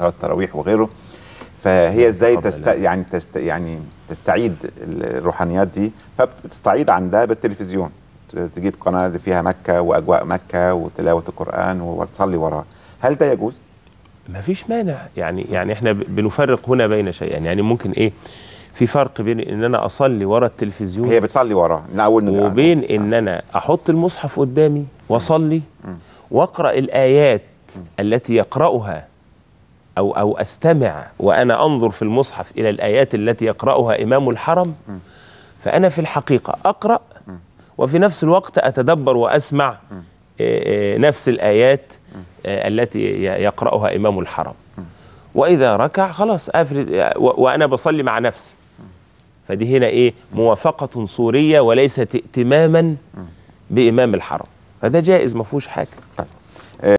صلاه التراويح وغيره فهي ازاي تست... يعني تست... يعني تستعيد الروحانيات دي فبتستعيد عندها بالتلفزيون تجيب قناه اللي فيها مكه واجواء مكه وتلاوه القران وتصلي وراها هل ده يجوز ما فيش مانع يعني يعني احنا بنفرق هنا بين شيئين يعني ممكن ايه في فرق بين ان انا اصلي ورا التلفزيون هي بتصلي ورا وبين ان انا احط المصحف قدامي واصلي واقرا الايات التي يقراها أو أو أستمع وأنا أنظر في المصحف إلى الآيات التي يقرأها إمام الحرم فأنا في الحقيقة أقرأ وفي نفس الوقت أتدبر وأسمع آه، آه، نفس الآيات آه، التي يقرأها إمام الحرم وإذا ركع خلاص أفرد وأنا بصلي مع نفسي فدي هنا إيه موافقة صورية وليست ائتماما بإمام الحرم فده جائز ما فيهوش حاجة طيب.